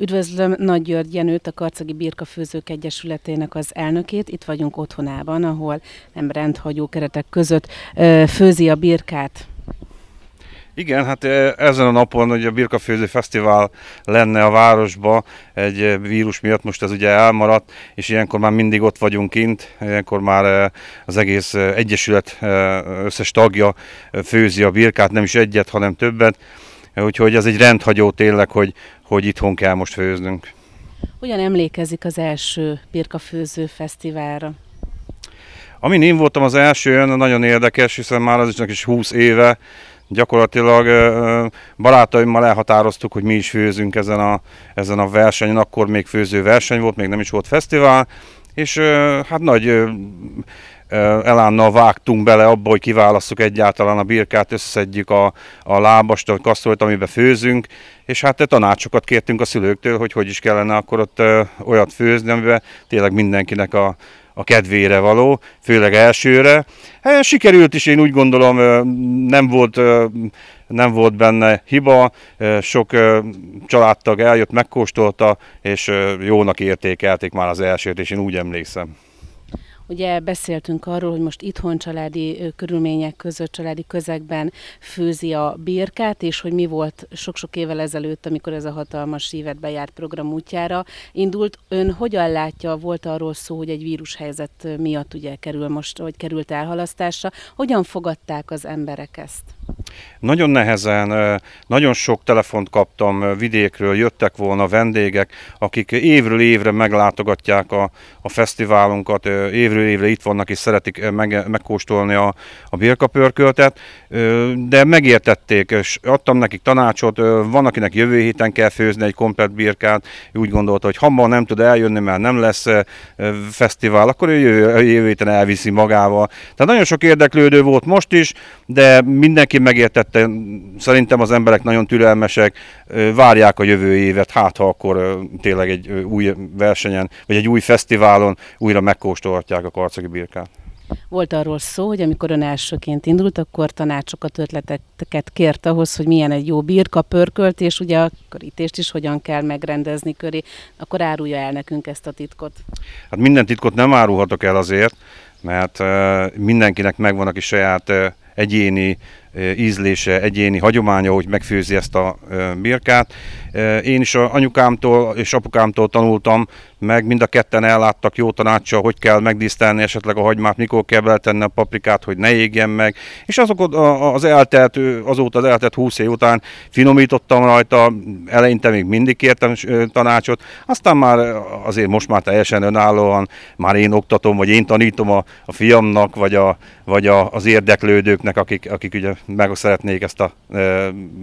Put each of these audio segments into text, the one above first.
Üdvözlöm Nagy György Jenőt, a Karcagi Birkafőzők Egyesületének az elnökét. Itt vagyunk otthonában, ahol nem rendhagyó keretek között főzi a birkát. Igen, hát ezen a napon ugye a Birkafőző Fesztivál lenne a városba egy vírus miatt, most ez ugye elmaradt, és ilyenkor már mindig ott vagyunk kint, ilyenkor már az egész egyesület összes tagja főzi a birkát, nem is egyet, hanem többet Úgyhogy az egy rendhagyó tényleg, hogy, hogy itthon kell most főznünk. Hogyan emlékezik az első pirkafőző fesztiválra? Amin én voltam az első, nagyon érdekes, hiszen már az is 20 éve gyakorlatilag barátaimmal elhatároztuk, hogy mi is főzünk ezen a, ezen a versenyen. Akkor még főző verseny volt, még nem is volt fesztivál, és hát nagy elánnal vágtunk bele abba, hogy kiválasztjuk egyáltalán a birkát, összedjük a, a lábast, a kasztolt, amiben főzünk, és hát tanácsokat kértünk a szülőktől, hogy hogy is kellene akkor ott olyat főzni, amiben tényleg mindenkinek a, a kedvére való, főleg elsőre. Hát, sikerült is, én úgy gondolom, nem volt, nem volt benne hiba, sok családtag eljött, megkóstolta, és jónak értékelték már az elsőt, és én úgy emlékszem. Ugye beszéltünk arról, hogy most itthon családi körülmények között, családi közegben főzi a birkát, és hogy mi volt sok-sok évvel ezelőtt, amikor ez a hatalmas évet bejárt program útjára indult. Ön hogyan látja, volt arról szó, hogy egy vírushelyzet miatt ugye kerül most, vagy került elhalasztásra. Hogyan fogadták az emberek ezt? Nagyon nehezen, nagyon sok telefont kaptam vidékről, jöttek volna vendégek, akik évről évre meglátogatják a, a fesztiválunkat, évről évre itt vannak és szeretik meg, megkóstolni a, a birkapörköltet, de megértették, és adtam nekik tanácsot, van akinek jövő héten kell főzni egy komplet birkát, úgy gondolta, hogy hamar nem tud eljönni, mert nem lesz fesztivál, akkor ő jövő, jövő héten elviszi magával. Tehát nagyon sok érdeklődő volt most is, de mindenki meg megértette, szerintem az emberek nagyon türelmesek, várják a jövő évet, hát ha akkor tényleg egy új versenyen, vagy egy új fesztiválon újra megkóstolhatják a karcagi birkát. Volt arról szó, hogy amikor ön elsőként indult, akkor tanácsokat, ötleteket kért ahhoz, hogy milyen egy jó birka pörkölt, és ugye a körítést is hogyan kell megrendezni köré. Akkor árulja el nekünk ezt a titkot. Hát minden titkot nem árulhatok el azért, mert mindenkinek megvan, a saját egyéni ízlése, egyéni hagyománya, hogy megfőzi ezt a birkát. Én is a anyukámtól és apukámtól tanultam, meg mind a ketten elláttak jó tanácsa, hogy kell megdisztelni esetleg a hagymát, mikor kell beletenni a paprikát, hogy ne égjen meg. És azok az eltelt, azóta az eltelt 20 év után finomítottam rajta, eleinte még mindig kértem tanácsot, aztán már azért most már teljesen önállóan, már én oktatom, vagy én tanítom a, a fiamnak, vagy, a, vagy a, az érdeklődőknek, akik, akik ugye meg szeretnék ezt a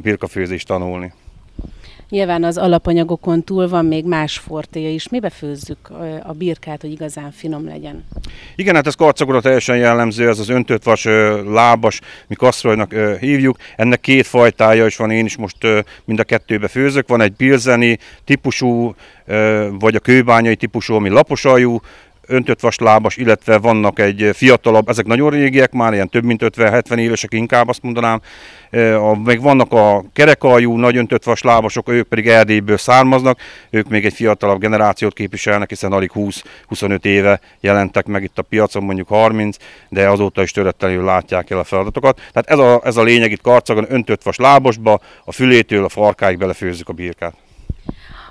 birkafőzést tanulni. Nyilván az alapanyagokon túl van még más fortéja is. Mibe főzzük a birkát, hogy igazán finom legyen? Igen, hát ez karcagora teljesen jellemző, ez az öntött vas lábas, mi kasztrolynak hívjuk. Ennek két fajtája is van, én is most mind a kettőbe főzök. Van egy pilzeni típusú, vagy a kőbányai típusú, ami laposajú öntött vaslábas, illetve vannak egy fiatalabb, ezek nagyon régiek már, ilyen több mint 50-70 évesek inkább azt mondanám, e, a, meg vannak a kerekaljú, nagy öntött vaslábasok, ők pedig Erdélyből származnak, ők még egy fiatalabb generációt képviselnek, hiszen alig 20-25 éve jelentek meg itt a piacon, mondjuk 30, de azóta is töretlenül látják el a feladatokat. Tehát ez a, ez a lényeg itt karcagon, öntött vas lábosba, a fülétől a farkáig belefőzzük a birkát.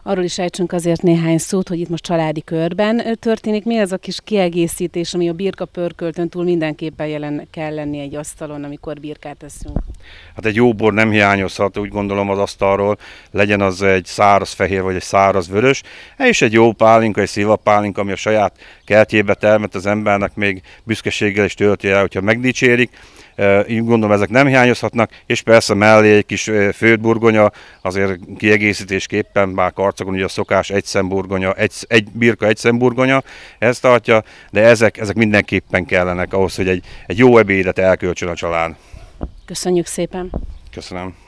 Arról is ejtsünk azért néhány szót, hogy itt most családi körben történik. Mi az a kis kiegészítés, ami a birka pörköltön túl mindenképpen jelen kell lenni egy asztalon, amikor birkát eszünk? Hát egy jó bor nem hiányozhat, úgy gondolom az asztalról, legyen az egy száraz fehér vagy egy száraz vörös, és egy jó pálinka, egy szilva pálinka, ami a saját kertjébe termet az embernek még büszkeséggel is tölti el, hogyha megdicsérik. Úgy gondolom ezek nem hiányozhatnak, és persze mellé egy kis főt burgonya, azért kiegészítésképpen, bár karcagon ugye a szokás egy szemburgonya, egy, egy birka egy szemburgonya, ezt tartja, de ezek, ezek mindenképpen kellenek ahhoz, hogy egy, egy jó ebédet elköltsön a család. Köszönjük szépen! Köszönöm!